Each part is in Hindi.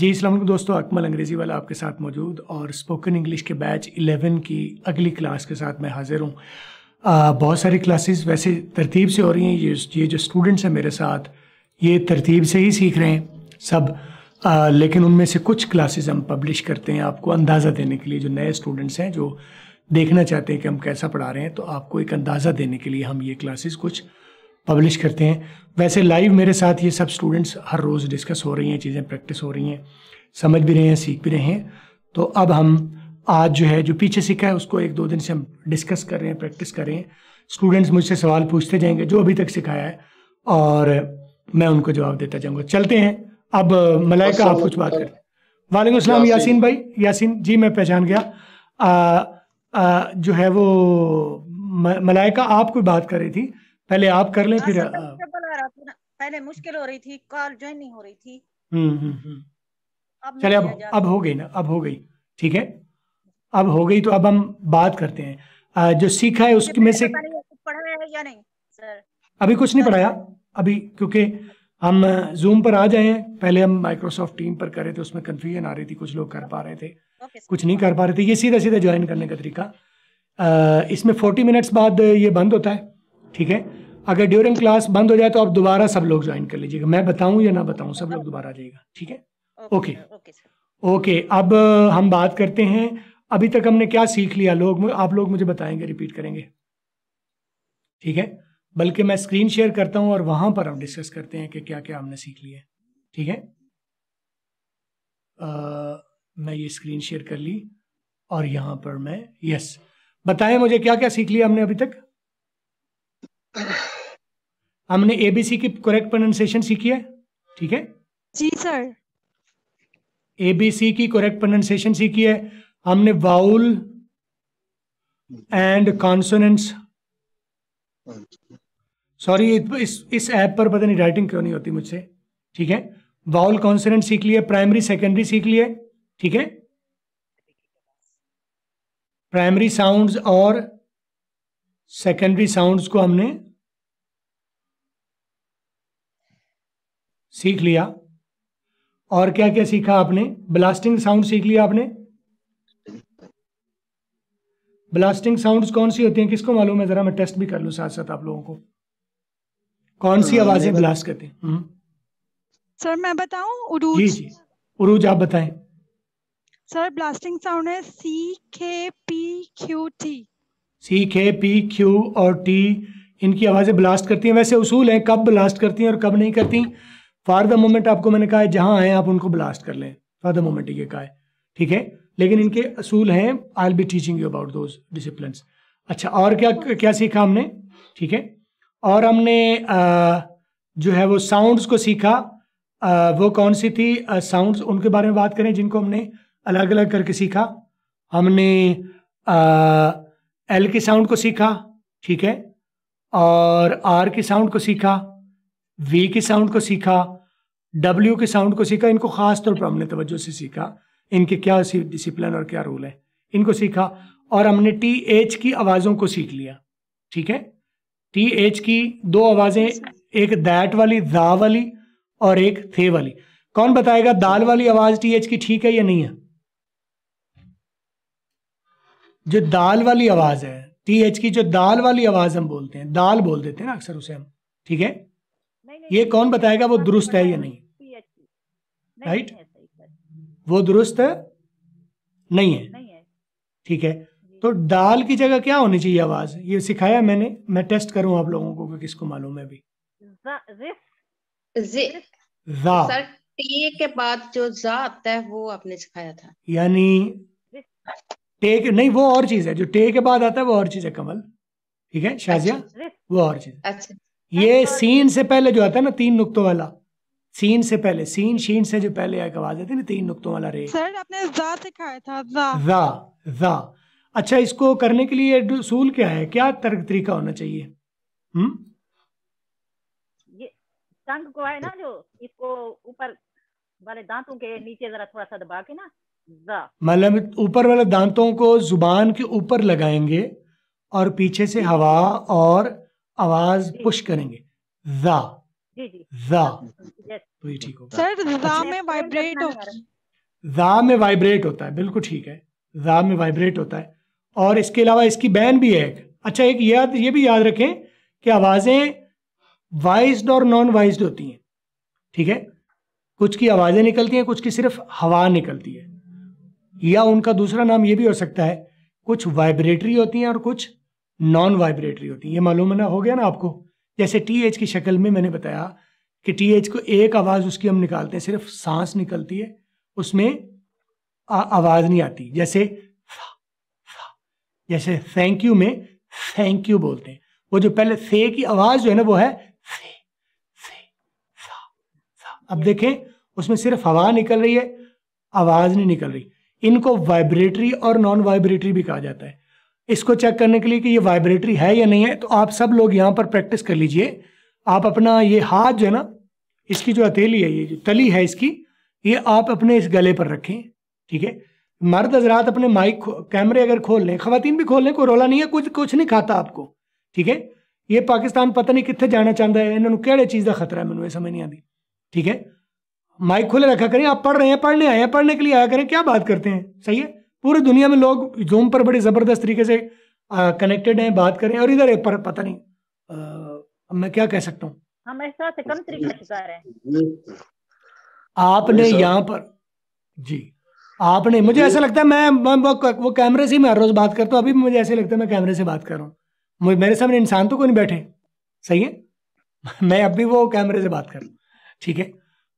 जी इस्लाम दोस्तों अकमल अंग्रेज़ी वाला आपके साथ मौजूद और स्पोकन इंग्लिश के बैच 11 की अगली क्लास के साथ मैं हाज़िर हूँ बहुत सारी क्लासेस वैसे तरतीब से हो रही हैं ये ये जो स्टूडेंट्स हैं मेरे साथ ये तरतीब से ही सीख रहे हैं सब आ, लेकिन उनमें से कुछ क्लासेस हम पब्लिश करते हैं आपको अंदाज़ा देने के लिए जो नए स्टूडेंट्स हैं जो देखना चाहते हैं कि हम कैसा पढ़ा रहे हैं तो आपको एक अंदाज़ा देने के लिए हम ये क्लासेस कुछ पब्लिश करते हैं वैसे लाइव मेरे साथ ये सब स्टूडेंट्स हर रोज़ डिस्कस हो रही हैं चीज़ें प्रैक्टिस हो रही हैं समझ भी रहे हैं सीख भी रहे हैं तो अब हम आज जो है जो पीछे सीखा है उसको एक दो दिन से हम डिस्कस कर रहे हैं प्रैक्टिस कर रहे हैं स्टूडेंट्स मुझसे सवाल पूछते जाएंगे जो अभी तक सिखाया है और मैं उनको जवाब देता जाऊँगा चलते हैं अब मलाइका आप कुछ बात करें वालेकुम असलम यासीन भाई यासीन जी मैं पहचान गया आ, आ, जो है वो मलाइका आप कोई बात कर रही थी पहले आप कर लें फिर पहले मुश्किल हो रही थी कॉल ज्वाइन नहीं हो रही थी चले हम्म, हम्म, हम्म। अब अब हो गई ना अब हो गई ठीक है अब हो गई तो अब हम बात करते हैं आ, जो सीखा है उसके में से पढ़ाया है या नहीं सर अभी कुछ नहीं पढ़ाया अभी क्योंकि हम जूम पर आ जाए पहले हम माइक्रोसॉफ्ट टीम पर कर रहे थे उसमें कंफ्यूजन आ रही थी कुछ लोग कर पा रहे थे कुछ नहीं कर पा रहे थे ये सीधा सीधा ज्वाइन करने का तरीका इसमें फोर्टी मिनट्स बाद ये बंद होता है ठीक है अगर ड्यूरिंग क्लास बंद हो जाए तो आप दोबारा सब लोग ज्वाइन कर लीजिएगा मैं बताऊं या ना बताऊं सब लोग दोबारा आ जाएगा ठीक है ओके ओके अब uh, हम बात करते हैं अभी तक हमने क्या सीख लिया लोग आप लोग मुझे बताएंगे रिपीट करेंगे ठीक है बल्कि मैं स्क्रीन शेयर करता हूं और वहां पर हम डिस्कस करते हैं कि क्या क्या हमने सीख लिया है ठीक है आ, uh, मैं ये स्क्रीन शेयर कर ली और यहां पर मैं यस बताएं मुझे क्या क्या सीख लिया हमने अभी तक हमने एबीसी की करेक्ट प्रोनाउंसिएशन सीखी है ठीक है जी सर एबीसी की करेक्ट प्रोनाउंसिएशन सीखी है हमने वाउल एंड कॉन्सोनेंट्स सॉरी इस इस ऐप पर पता नहीं राइटिंग क्यों नहीं होती मुझसे ठीक है वाउल कॉन्सोनेंट सीख लिए प्राइमरी सेकेंडरी सीख लिए ठीक है प्राइमरी साउंड्स और सेकेंडरी साउंड्स को हमने सीख लिया और क्या क्या सीखा आपने ब्लास्टिंग साउंड सीख लिया आपने ब्लास्टिंग साउंड्स कौन सी होती हैं किसको मालूम है जरा मैं टेस्ट भी कर लू साथ साथ आप लोगों को कौन सी हाँ, आवाजें ब्लास्ट करते हैं हम्म। सर मैं बताऊं उरूज जी जी उरूज आप बताएं सर ब्लास्टिंग साउंड है सी के पी क्यू टी सी के पी क्यू और टी इनकी आवाजें ब्लास्ट करती हैं वैसे उसूल है कब ब्लास्ट करती हैं और कब नहीं करती फॉर द मोमेंट आपको मैंने कहा है जहाँ आए आप उनको ब्लास्ट कर लें फॉर द मोमेंट ये कहा है ठीक है लेकिन इनके असूल हैं I'll be teaching you about those discipline अच्छा और क्या क्या सीखा हमने ठीक है और हमने आ, जो है वो साउंड्स को सीखा आ, वो कौन सी थी साउंड्स उनके बारे में बात करें जिनको हमने अलग अलग करके सीखा हमने एल के साउंड को सीखा ठीक है और आर के साउंड को सीखा वे के साउंड को सीखा डब्ल्यू के साउंड को सीखा इनको खास तौर पर हमने तवज्जो से सीखा इनके क्या डिसिप्लिन और क्या रूल है इनको सीखा और हमने टी एच की आवाज़ों को सीख लिया ठीक है टी एच की दो आवाज़ें एक दैट वाली दा वाली और एक थे वाली कौन बताएगा दाल वाली आवाज़ टी एच की ठीक है या नहीं है जो दाल वाली आवाज़ है टी एच की जो दाल वाली आवाज़ हम बोलते हैं दाल बोल देते हैं ना अक्सर उसे हम ठीक है ये कौन बताएगा वो दुरुस्त है या नहीं राइट वो दुरुस्त नहीं है ठीक है तो दाल की जगह क्या होनी चाहिए आवाज ये सिखाया मैंने मैं टेस्ट करूं आप लोगों को किसको मालूम है अभी टे के बाद जो जा आता है वो आपने सिखाया था यानी टे नहीं वो और चीज है जो टे के बाद आता है वो और चीज है कमल ठीक है शाजिया अच्छा, वो और चीज अच्छा ये सीन से पहले जो आता है ना तीन नुक्तों वाला सीन से पहले सीन शीन से जो पहले एक आवाज आती है ना तीन नुक्तों वाला रे सर आपने जा सिखाया था जा जा जा अच्छा इसको करने के लिए सूल क्या है क्या तर्क तरीका होना चाहिए हम्म टंग को है ना जो इसको ऊपर वाले दांतों के नीचे जरा थोड़ा सा दबा के ना मतलब ऊपर वाले दांतों को जुबान के ऊपर लगाएंगे और पीछे से हवा और आवाज पुश करेंगे जा जा तो ये ठीक होगा सर अच्छा, में वाइब्रेट होता जा में वाइब्रेट होता है बिल्कुल ठीक है जा में वाइब्रेट होता है और इसके अलावा इसकी बैन भी है अच्छा एक याद ये भी याद रखें कि आवाज़ें वाइज्ड और नॉन वाइज्ड होती हैं ठीक है कुछ की आवाज़ें निकलती हैं कुछ की सिर्फ हवा निकलती है या उनका दूसरा नाम ये भी हो सकता है कुछ वाइब्रेटरी होती हैं और कुछ नॉन वाइब्रेटरी होती है ये मालूम ना हो गया ना आपको जैसे टी एच की शक्ल में मैंने बताया कि टी एच को एक आवाज़ उसकी हम निकालते हैं सिर्फ सांस निकलती है उसमें आवाज़ नहीं आती जैसे जैसे थैंक यू में थैंक यू बोलते हैं वो जो पहले थे की आवाज़ जो है ना वो है थे थे सा, सा। अब देखें उसमें सिर्फ हवा निकल रही है आवाज़ नहीं निकल रही इनको वाइब्रेटरी और नॉन वाइब्रेटरी भी कहा जाता है इसको चेक करने के लिए कि ये वाइब्रेटरी है या नहीं है तो आप सब लोग यहाँ पर प्रैक्टिस कर लीजिए आप अपना ये हाथ जो है ना इसकी जो हथेली है ये जो तली है इसकी ये आप अपने इस गले पर रखें ठीक है मर्द हजरात अपने माइक कैमरे अगर खोल लें खातन भी खोल लें कोई रोला नहीं है कुछ कुछ नहीं खाता आपको ठीक है ये पाकिस्तान पता नहीं कितने जाना चाहता है इन्होंने कहड़े चीज़ का खतरा है मैंने समझ नहीं आती ठीक है माइक खोले रखा करें आप पढ़ रहे हैं पढ़ने आए हैं पढ़ने के लिए आया करें क्या बात करते हैं सही है पूरी दुनिया में लोग जूम पर बड़े ज़बरदस्त तरीके से कनेक्टेड हैं बात करें और इधर पर पता नहीं आ, मैं क्या कह सकता हूँ हम ऐसा से कम तरीके से हैं आपने यहाँ पर जी आपने मुझे ऐसा लगता है मैं, वो, वो कैमरे से मैं हर रोज बात करता हूँ अभी मुझे ऐसे लगता है मैं कैमरे से बात कर रहा हूँ मेरे सामने इंसान तो कोई नहीं बैठे सही है मैं अभी वो कैमरे से बात कर रहा हूँ ठीक है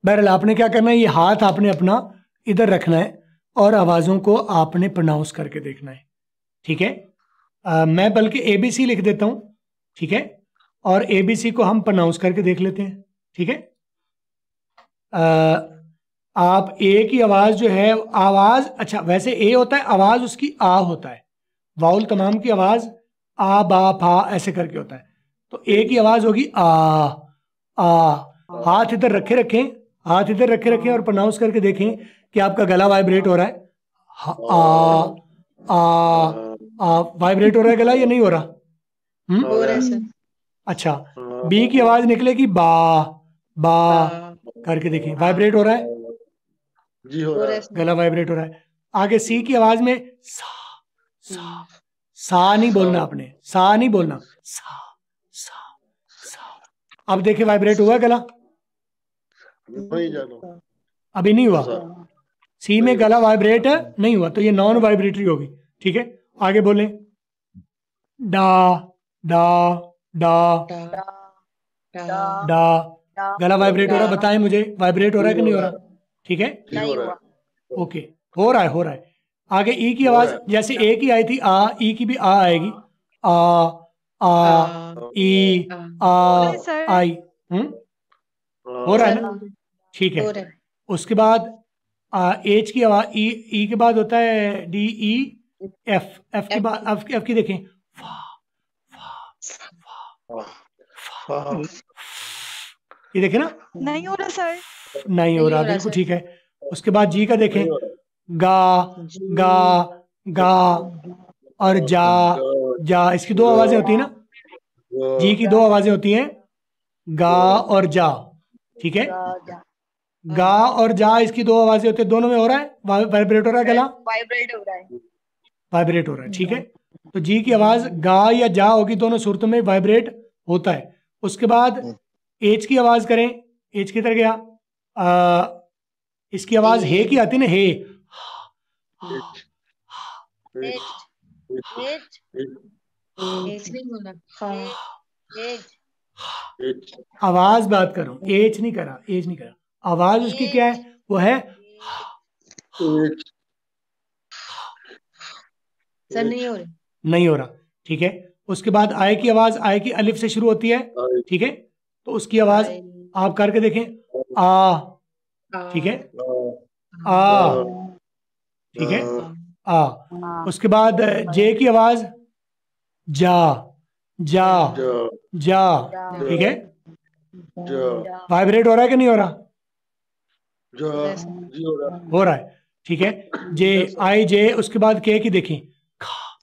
बहरहाल आपने क्या करना है ये हाथ आपने अपना इधर रखना है और आवाज़ों को आपने प्रोनाउंस करके देखना है ठीक है मैं बल्कि ए बी सी लिख देता हूं ठीक है और ए बी सी को हम प्रोनाउंस करके देख लेते हैं ठीक है आप ए की आवाज़ जो है आवाज़ अच्छा वैसे ए होता है आवाज़ उसकी आ होता है वाउल तमाम की आवाज़ आ बा फा ऐसे करके होता है तो ए की आवाज़ होगी आ आ हाथ इधर रखे रखें हाथ इधर रखे रखें और प्रोनाउंस करके देखें कि आपका गला वाइब्रेट हो रहा है आ आ आ वाइब्रेट हो रहा है गला या नहीं हो रहा हुँ? हम्म? अच्छा बी की आवाज निकलेगी बा बा करके देखें वाइब्रेट हो रहा है जी हो रहा है गला वाइब्रेट हो रहा है आगे सी की आवाज में सा सा सा नहीं बोलना आपने सा नहीं बोलना सा सा सा अब देखिए वाइब्रेट हुआ गला अच्छा। अभी नहीं हुआ सी अच्छा। में गला वाइब्रेट है नहीं हुआ तो ये नॉन वाइब्रेटरी होगी ठीक है आगे बोले डा डा डा डा गला वाइब्रेट हो रहा है बताएं मुझे वाइब्रेट हो रहा है कि नहीं हो रहा ठीक है ओके हो रहा है हो रहा है आगे ई e की आवाज जैसे ए की आई थी आ ई e की भी आ आएगी आ आ ई आ आई हम्म हो रहा है ना ठीक है उसके बाद एच की आवाज ई e, ई e के बाद होता है डी ई एफ एफ की बाद एफ एफ की देखें ये देखें ना नहीं हो रहा सर नहीं हो रहा बिल्कुल ठीक है उसके बाद जी का देखें गा गा गा और जा जा इसकी दो आवाजें होती है ना जी की दो आवाजें होती हैं गा और जा ठीक है गा और जा इसकी दो आवाजें होती है दोनों में हो रहा है वाइब्रेट हो रहा है गला वाइब्रेट हो रहा है वाइब्रेट हो रहा है ठीक है तो जी की आवाज गा या जा होगी दोनों सुरत में वाइब्रेट होता है उसके बाद एच की आवाज करें एच की तरह गया आ, इसकी आवाज हे की आती ना हे एच, आवाज बात करो एच नहीं करा एच नहीं करा आवाज उसकी क्या है वो है सर नहीं हो रहा नहीं हो रहा ठीक है उसके बाद आय की आवाज आय की अलिफ से शुरू होती है ठीक है तो उसकी आवाज आप करके देखें आ ठीक है आ ठीक है आ उसके बाद जे की आवाज जा जा जा ठीक है वाइब्रेट हो रहा है कि नहीं हो रहा हो रहा है ठीक है जे आई जे उसके बाद के की देखें खा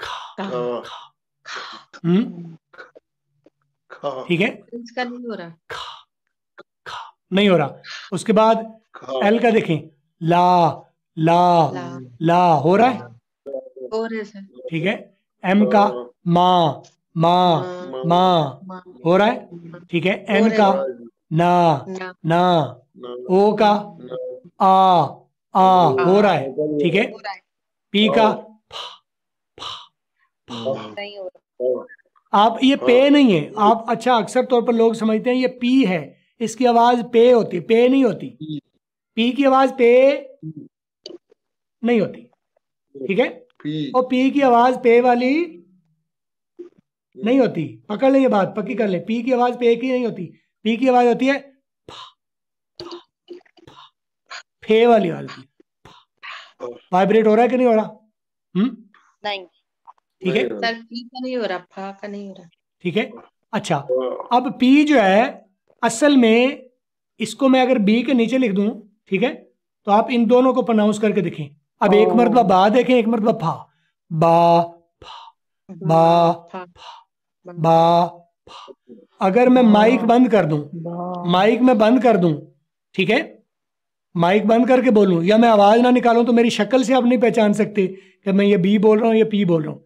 खा खा हम्म? ठीक है नहीं हो रहा खा खा नहीं हो रहा उसके बाद एल का देखें ला ला ला हो रहा है ठीक है एम का मा मा मा हो रहा है ठीक है एन का ना ना ओ का आ आ हो रहा है ठीक है पी का हाँ। हाँ। हाँ। आप ये पे नहीं है आप अच्छा अक्सर तौर पर लोग समझते हैं ये पी है इसकी आवाज पे होती पे नहीं होती पी की आवाज पे नहीं होती ठीक है और पी की आवाज पे वाली नहीं होती पकड़ ले ये बात पक्की कर ले पी की आवाज पे एक ही नहीं होती पी की आवाज होती है फे वाली वाली वाइब्रेट हो रहा है कि नहीं हो रहा हम्म नहीं ठीक है सर पी का नहीं हो रहा फा का नहीं हो रहा ठीक है अच्छा अब पी जो है असल में इसको मैं अगर बी के नीचे लिख दूं ठीक है तो आप इन दोनों को प्रोनाउंस करके देखें अब एक मरतबा बा देखें एक मरतबा फा बा फा बा फा बा अगर मैं माइक बंद कर दूं माइक में बंद कर दूं ठीक है माइक बंद करके बोलूं या मैं आवाज ना निकालूं तो मेरी शक्ल से आप नहीं पहचान सकते कि मैं ये बी बोल रहा हूं या पी बोल रहा हूं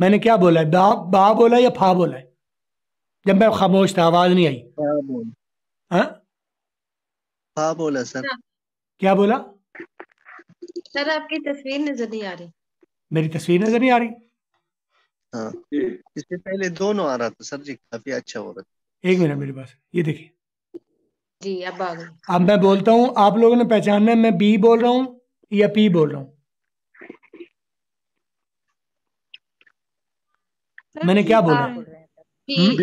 मैंने क्या बोला है बा, बा बोला है या फा बोला है जब मैं खामोश था आवाज नहीं आई हाँ? बोला सर क्या बोला सर आपकी तस्वीर नजर नहीं आ रही मेरी तस्वीर नजर नहीं आ रही हाँ। इससे पहले दोनों आ रहा था सर जी काफी अच्छा हो रहा था एक मिनट मेरे पास ये देखिए जी अब आ गई अब मैं बोलता हूँ आप लोगों ने पहचानना है मैं बी बोल रहा हूँ या पी बोल रहा हूँ मैंने क्या बोला हम्म?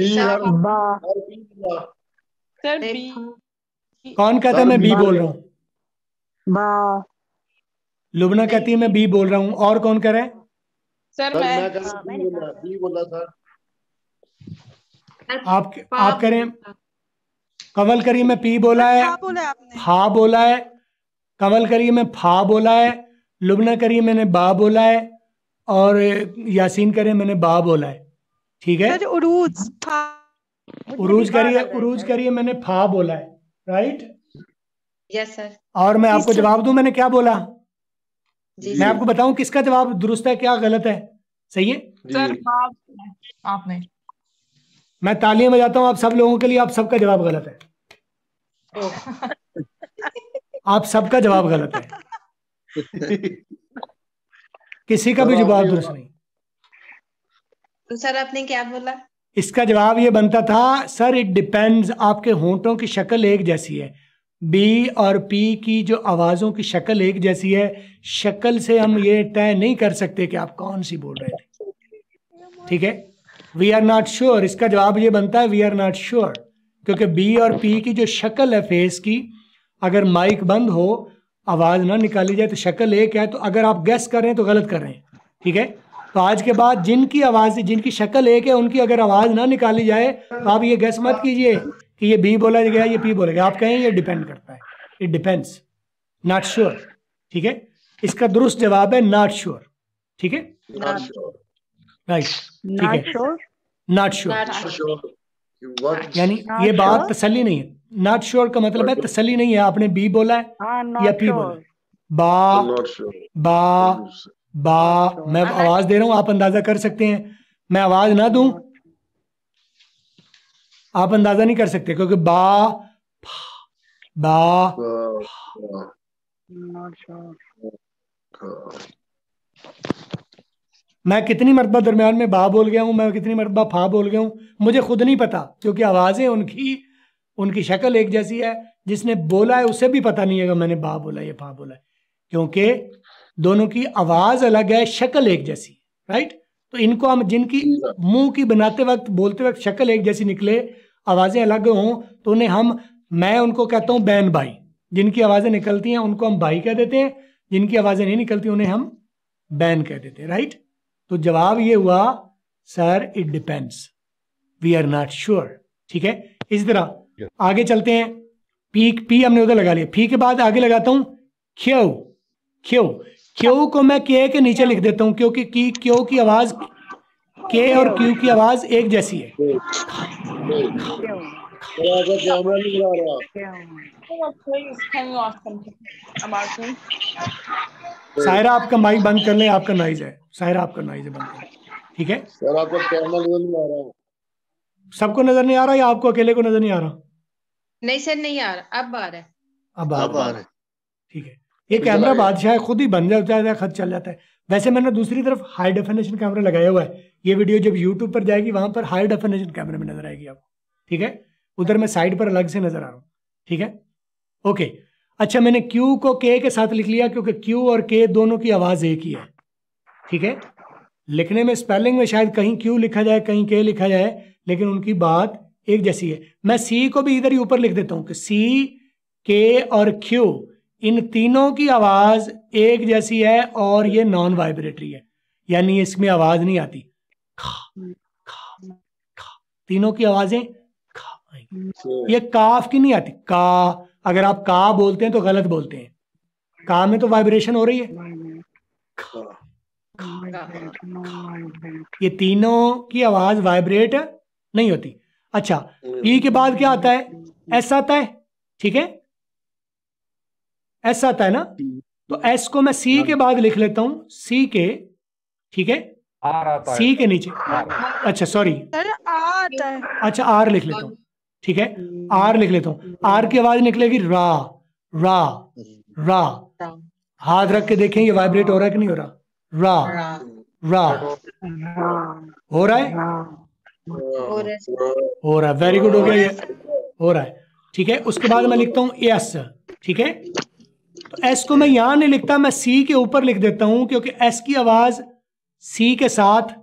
कौन कहता मैं बी बोल रहा हूँ लुबना कहती है मैं बी बोल रहा हूँ और कौन कह रहा है सर, मैं, बी बोला सर आप करें कंवल करिए मैं पी बोला है फा बोला है कमल करी में फा बोला है लुबना करिए मैंने बा बोला है और यासीन करे मैंने बा बोला है ठीक है उरूज उरूज करिए उरूज करिए मैंने फा बोला है राइट यस सर और मैं आपको जवाब दूं मैंने क्या बोला मैं आपको बताऊं किसका जवाब दुरुस्त है क्या गलत है सही है सर आपने मैं तालियां बजाता हूं आप सब लोगों के लिए आप सबका जवाब गलत है आप सबका जवाब गलत है किसी का भी जवाब दुरुस्त नहीं तो सर आपने क्या बोला इसका जवाब ये बनता था सर इट डिपेंड्स आपके होंठों की शक्ल एक जैसी है बी और पी की जो आवाज़ों की शक्ल एक जैसी है शक्ल से हम ये तय नहीं कर सकते कि आप कौन सी बोल रहे थे ठीक है वी आर नॉट श्योर इसका जवाब ये बनता है वी आर नॉट श्योर क्योंकि बी और पी की जो शक्ल है फेस की अगर माइक बंद हो आवाज़ ना निकाली जाए तो शक्ल एक है तो अगर आप गैस कर रहे हैं तो गलत कर रहे हैं ठीक है तो आज के बाद जिनकी आवाज़ जिनकी शक्ल एक है उनकी अगर आवाज़ ना निकाली जाए तो आप ये गैस मत कीजिए कि ये बी बोला गया ये पी बोला गया आप कहें ये डिपेंड करता है इट डिपेंड्स नॉट श्योर ठीक है इसका दुरुस्त जवाब है नॉट श्योर ठीक है राइट ठीक है नॉट श्योर यानी ये बात तसली नहीं है नॉट श्योर का मतलब है तसली नहीं है आपने बी बोला है हाँ, या पी बोला बा बा बा मैं आवाज दे रहा हूं आप अंदाजा कर सकते हैं मैं आवाज ना दूं आप अंदाजा नहीं कर सकते क्योंकि बा बा मैं कितनी मरतबा दरम्यान में बा बोल गया हूं मैं कितनी मरतबा फा बोल गया हूं मुझे खुद नहीं पता क्योंकि आवाज़ें उनकी उनकी शक्ल एक जैसी है जिसने बोला है उसे भी पता नहीं है मैंने बा बोला या फा बोला है क्योंकि दोनों की आवाज़ अलग है शक्ल एक जैसी राइट तो इनको हम जिनकी मुंह की बनाते वक्त बोलते वक्त शक्ल एक जैसी निकले आवाज़ें अलग हों तो उन्हें हम मैं उनको कहता हूँ बैन भाई जिनकी आवाज़ें निकलती हैं उनको हम भाई कह देते हैं जिनकी आवाज़ें नहीं निकलती उन्हें हम बैन कह देते हैं राइट तो जवाब ये हुआ sir it depends we are not sure ठीक है इस तरह yes. आगे चलते हैं पी पी हमने उधर लगा लिया पी के बाद आगे लगाता हूं क्यों क्यों क्यों को मैं के के नीचे लिख देता हूं क्योंकि की क्यों की आवाज के और क्यू की आवाज एक जैसी है सायरा आपका माइक बंद कर ले आपका नॉइज है सायरा आपका नॉइज है बंद कर ठीक है सर आपका कैमरा नजर नहीं आ रहा सबको नजर नहीं आ रहा या आपको अकेले को नजर नहीं आ रहा नहीं सर नहीं आ रहा अब आ रहा है अब आ रहा है ठीक है ये कैमरा बादशाह खुद ही बन जाता है खत चल जाता है वैसे मैंने दूसरी तरफ हाई डेफिनेशन कैमरा लगाया हुआ है ये वीडियो जब यूट्यूब पर जाएगी वहां पर हाई डेफिनेशन कैमरे में नजर आएगी आपको ठीक है उधर मैं साइड पर अलग से नजर आ रहा हूँ ठीक है ओके अच्छा मैंने क्यू को के के साथ लिख लिया क्योंकि क्यू और के दोनों की आवाज़ एक ही है ठीक है लिखने में स्पेलिंग में शायद कहीं क्यू लिखा जाए कहीं के लिखा जाए लेकिन उनकी बात एक जैसी है मैं सी को भी इधर ही ऊपर लिख देता हूं कि सी के और क्यू इन तीनों की आवाज़ एक जैसी है और ये नॉन वाइब्रेटरी है यानी इसमें आवाज़ नहीं आती खा खा खा तीनों की आवाज़ें खा hmm. ये काफ की नहीं आती का अगर आप का बोलते हैं तो गलत बोलते हैं का में तो वाइब्रेशन हो रही है खा, खा, खा, hmm. ये तीनों की आवाज वाइब्रेट नहीं होती अच्छा hmm. ई के बाद क्या आता है ऐसा आता है ठीक है एस आता है ना तो एस को मैं सी के बाद लिख लेता हूँ सी के ठीक है सी के नीचे अच्छा सॉरी अच्छा आर लिख लेता हूँ ठीक है आर hmm. लिख लेता हूँ आर की आवाज निकलेगी रा hmm. रा रा हाथ रख के देखें ये वाइब्रेट हो रहा है कि नहीं हो रहा रा रा हो रहा है हो रहा है वेरी गुड हो गया ये हो रहा है ठीक है उसके बाद मैं लिखता हूँ एस ठीक है तो एस को मैं यहां नहीं लिखता मैं सी के ऊपर लिख देता हूं क्योंकि एस की आवाज़ सी के साथ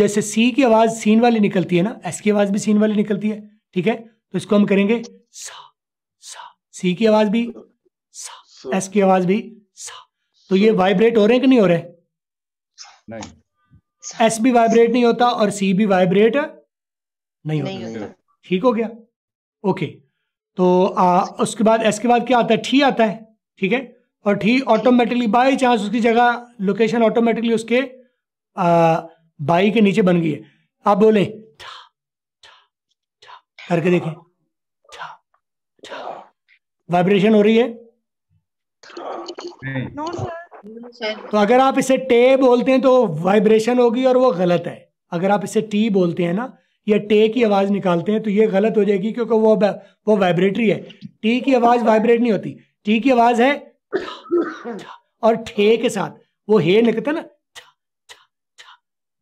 जैसे सी की आवाज़ सीन वाली निकलती है ना एस की आवाज़ भी सीन वाली निकलती है ठीक है तो इसको हम करेंगे सा सा सी की आवाज़ भी सा एस की आवाज़ भी सा तो ये वाइब्रेट हो रहे हैं कि नहीं हो रहे नहीं एस भी वाइब्रेट नहीं होता और सी भी वाइब्रेट नहीं होता ठीक हो गया ओके तो आ, उसके बाद एस के बाद क्या आता है ठी आता है ठीक है और ठीक ऑटोमेटिकली बाई चांस उसकी जगह लोकेशन ऑटोमेटिकली उसके बाई के नीचे बन गई है आप बोले करके देखें वाइब्रेशन हो रही है तो अगर आप इसे टे बोलते हैं तो वाइब्रेशन होगी और वो गलत है अगर आप इसे टी बोलते हैं ना या टे की आवाज निकालते हैं तो ये गलत हो जाएगी क्योंकि वो वो वाइब्रेटरी है टी की आवाज वाइब्रेट नहीं होती टी की आवाज है और ठे के साथ वो हे निकलता ना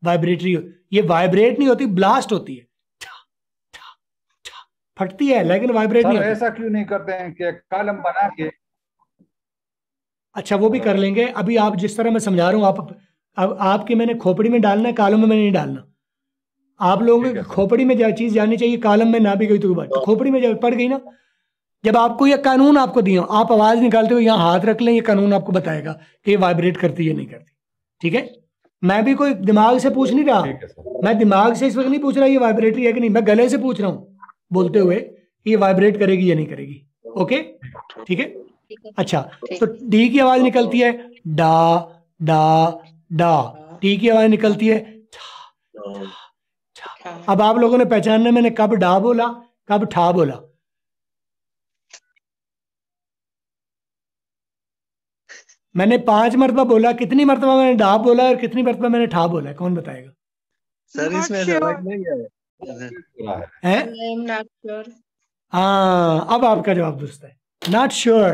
वाइब्रेटरी ये वाइब्रेट नहीं होती ब्लास्ट होती है फटती है लेकिन वाइब्रेट नहीं ऐसा क्यों नहीं करते हैं कि कालम बना के अच्छा वो भी कर लेंगे अभी आप जिस तरह मैं समझा रहा हूँ आप अब आपके मैंने खोपड़ी में डालना है कालम में मैंने नहीं डालना आप लोगों को खोपड़ी में चीज जानी चाहिए कालम में ना भी गई तो, तो खोपड़ी में जब पड़ गई ना जब आपको यह कानून आपको दिया आप आवाज निकालते हो यहां हाथ रख लें ये कानून आपको बताएगा कि ये वाइब्रेट करती है नहीं करती ठीक है मैं भी कोई दिमाग से पूछ नहीं रहा मैं दिमाग से इस वक्त नहीं पूछ रहा ये वाइब्रेटरी है कि नहीं मैं गले से पूछ रहा हूं बोलते हुए ये वाइब्रेट करेगी या नहीं करेगी ओके ठीक है अच्छा तो डी की आवाज निकलती है डा डा डा टी की आवाज निकलती है अब आप लोगों ने पहचानना मैंने कब डा बोला कब ठा बोला मैंने पांच मरतबा बोला कितनी मरतबा मैंने ढा बोला और कितनी मरतबा मैंने ठा बोला है कौन बताएगा सर इसमें हाँ अब आपका जवाब दुरुस्त है नॉट श्योर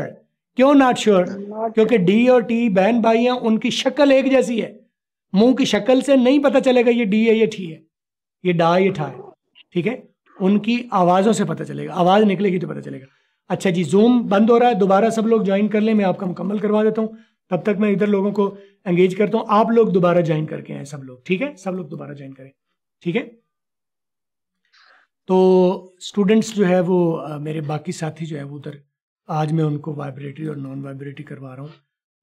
क्यों नॉट श्योर क्योंकि डी और टी बहन भाई हैं उनकी शक्ल एक जैसी है मुंह की शक्ल से नहीं पता चलेगा ये डी है ये ठी है ये डा ये ठा है ठीक है उनकी आवाज़ों से पता चलेगा आवाज़ निकलेगी तो पता चलेगा अच्छा जी जूम बंद हो रहा है दोबारा सब लोग ज्वाइन कर ले मैं आपका मुकम्मल करवा देता हूँ तब तक मैं इधर लोगों को एंगेज करता हूं आप लोग दोबारा ज्वाइन करके आए सब लोग ठीक है सब लोग दोबारा ज्वाइन करें ठीक है तो स्टूडेंट्स जो है वो आ, मेरे बाकी साथी जो है वो उधर आज मैं उनको वाइब्रेटरी और नॉन वाइब्रेटरी करवा रहा हूँ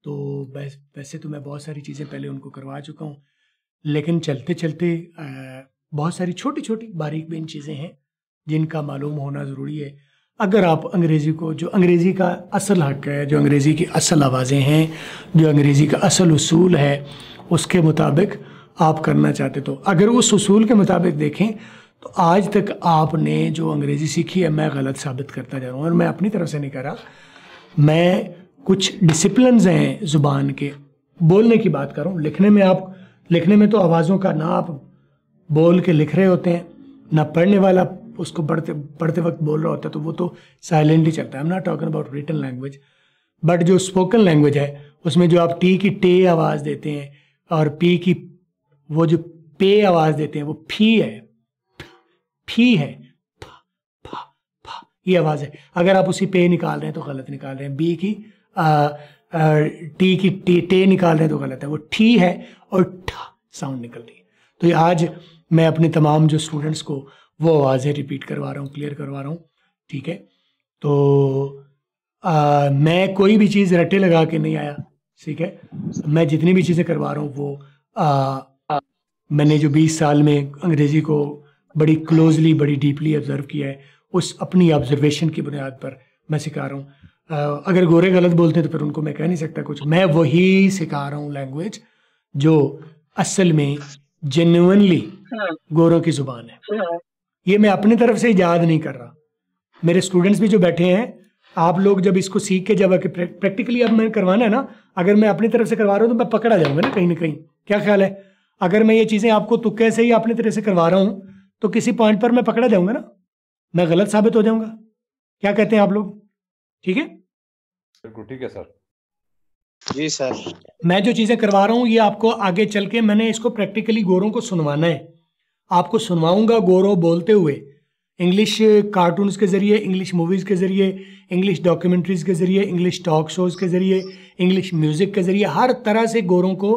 तो वैसे तो मैं बहुत सारी चीज़ें पहले उनको करवा चुका हूँ लेकिन चलते चलते आ, बहुत सारी छोटी छोटी बारीक बेन चीज़ें हैं जिनका मालूम होना ज़रूरी है अगर आप अंग्रेज़ी को जो अंग्रेज़ी का असल हक है जो अंग्रेज़ी की असल आवाज़ें हैं जो अंग्रेज़ी का असल असूल है उसके मुताबिक आप करना चाहते तो अगर उस उसूल के मुताबिक देखें तो आज तक आपने जो अंग्रेज़ी सीखी है मैं गलत साबित करता जा रहा हूँ और मैं अपनी तरफ से नहीं कर रहा मैं कुछ डिसिप्लिन हैं ज़ुबान के बोलने की बात करूँ लिखने में आप लिखने में तो आवाज़ों का ना आप बोल के लिख रहे होते हैं ना पढ़ने वाला उसको पढ़ते पढ़ते वक्त बोल रहा होता है तो वो तो साइलेंटली चलता है I am not talking about written language but जो स्पोकन लैंग्वेज है उसमें जो आप टी की टे आवाज़ देते हैं और पी की वो जो पे आवाज़ देते हैं वो फी है फी है ये आवाज़ है अगर आप उसी पे निकाल रहे हैं तो गलत निकाल रहे हैं बी की आ, टी की टी टे निकाल रहे हैं तो गलत है वो ठी है और ठ साउंड निकल रही है तो आज मैं अपने तमाम जो स्टूडेंट्स को वो आवाज़ें रिपीट करवा रहा हूँ क्लियर करवा रहा हूँ ठीक है तो आ, मैं कोई भी चीज़ रटे लगा के नहीं आया ठीक है मैं जितनी भी चीज़ें करवा रहा हूँ वो आ, मैंने जो 20 साल में अंग्रेज़ी को बड़ी क्लोजली बड़ी डीपली ऑब्जर्व किया है उस अपनी ऑब्जर्वेशन की बुनियाद पर मैं सिखा रहा हूँ अगर गोरे गलत बोलते हैं तो फिर उनको मैं कह नहीं सकता कुछ मैं वही सिखा रहा हूँ लैंग्वेज जो असल में जेन्यनली हाँ। गोरों की जुबान है हाँ। ये मैं अपनी तरफ से याद नहीं कर रहा मेरे स्टूडेंट्स भी जो बैठे हैं आप लोग जब इसको सीख के जब प्रैक्टिकली अब मैं करवाना है ना अगर मैं अपनी तरफ से करवा रहा हूँ तो मैं पकड़ा जाऊंगा ना कहीं ना कहीं क्या ख्याल है अगर मैं ये चीज़ें आपको तुक्के से ही अपने तरह से करवा रहा हूँ तो किसी पॉइंट पर मैं पकड़ा जाऊंगा ना मैं गलत साबित हो जाऊंगा क्या कहते हैं आप लोग ठीक है बिल्कुल ठीक है सर जी सर मैं जो चीज़ें करवा रहा हूँ ये आपको आगे चल के मैंने इसको प्रैक्टिकली गोरों को सुनवाना है आपको सुनवाऊंगा गौरव बोलते हुए इंग्लिश कार्टून्स के ज़रिए इंग्लिश मूवीज़ के ज़रिए इंग्लिश डॉक्यूमेंट्रीज़ के ज़रिए इंग्लिश टॉक शोज़ के ज़रिए इंग्लिश म्यूज़िक के ज़रिए हर तरह से गोरों को